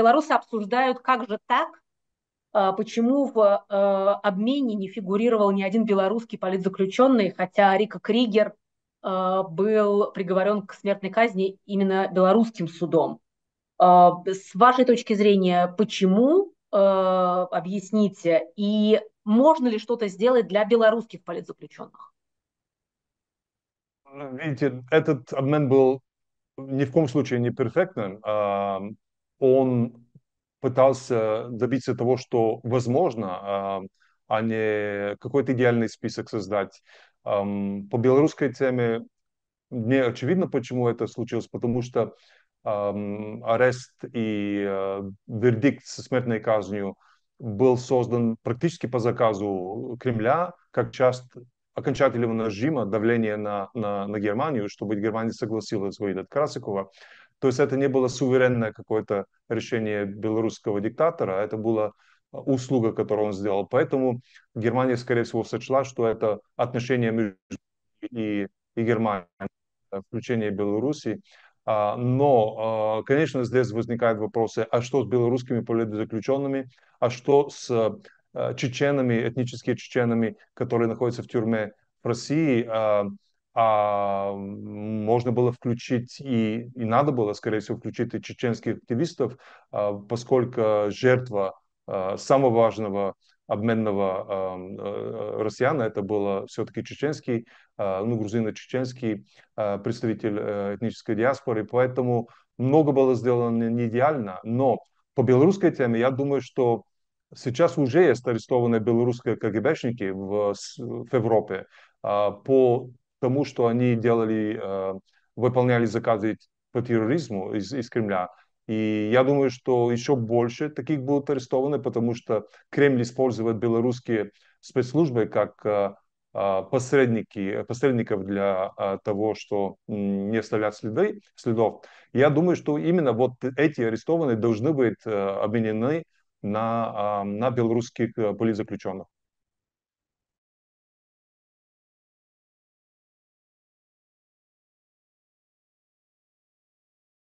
белорусы обсуждают, как же так, а, почему в а, обмене не фигурировал ни один белорусский политзаключенный, хотя Рика Кригер а, был приговорен к смертной казни именно белорусским судом. С вашей точки зрения, почему объясните, и можно ли что-то сделать для белорусских политзаключенных? Ну, видите, этот обмен был ни в коем случае не перфектным он пытался добиться того, что возможно, а не какой-то идеальный список создать. По белорусской теме не очевидно, почему это случилось, потому что арест и э, вердикт со смертной казнью был создан практически по заказу Кремля как часть окончательного нажима, давления на, на, на Германию, чтобы Германия согласилась выдать Красикова. То есть это не было суверенное какое-то решение белорусского диктатора, а это была а, услуга, которую он сделал. Поэтому Германия, скорее всего, сочла, что это отношение между и, и Германией, включение Беларуси. А, но, а, конечно, здесь возникают вопросы, а что с белорусскими политзаключенными, а что с чеченами, этническими чеченами, которые находятся в тюрьме в России, а, можно было включить и, и надо было, скорее всего, включить и чеченских активистов, а, поскольку жертва а, самого важного обменного э, э, россияна, это было все-таки чеченский, э, ну, грузино-чеченский э, представитель э, этнической диаспоры, поэтому много было сделано не идеально, но по белорусской теме, я думаю, что сейчас уже есть арестованные белорусские КГБшники в, в Европе, а, по тому, что они делали, э, выполняли заказы по терроризму из, из Кремля. И я думаю, что еще больше таких будут арестованы, потому что Кремль использует белорусские спецслужбы как э, э, посредники, посредников для того, что не оставлять следы, следов. Я думаю, что именно вот эти арестованные должны быть обменены на, на белорусских политзаключенных.